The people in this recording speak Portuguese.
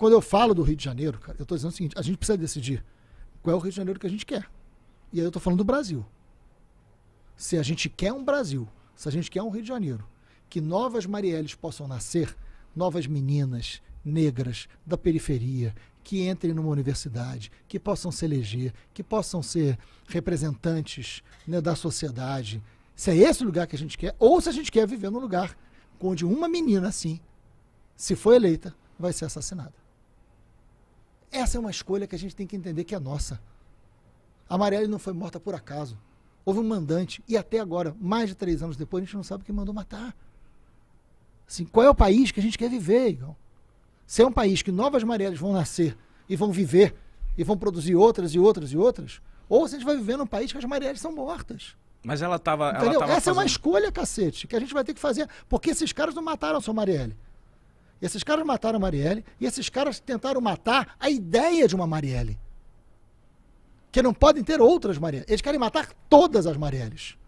Quando eu falo do Rio de Janeiro, cara, eu estou dizendo o seguinte: a gente precisa decidir qual é o Rio de Janeiro que a gente quer. E aí eu estou falando do Brasil. Se a gente quer um Brasil, se a gente quer um Rio de Janeiro, que novas Marielles possam nascer, novas meninas negras da periferia, que entrem numa universidade, que possam se eleger, que possam ser representantes né, da sociedade. Se é esse o lugar que a gente quer, ou se a gente quer viver num lugar onde uma menina assim, se for eleita, vai ser assassinada. Essa é uma escolha que a gente tem que entender que é nossa. A Marielle não foi morta por acaso. Houve um mandante, e até agora, mais de três anos depois, a gente não sabe quem mandou matar. Assim, qual é o país que a gente quer viver, Igor? Se é um país que novas Marielles vão nascer e vão viver, e vão produzir outras e outras e outras, ou se a gente vai viver num país que as Marielles são mortas. Mas ela estava. Essa fazendo... é uma escolha, cacete, que a gente vai ter que fazer. Porque esses caras não mataram a sua Marielle. Esses caras mataram a Marielle e esses caras tentaram matar a ideia de uma Marielle. Que não podem ter outras Marielles. Eles querem matar todas as Marielles.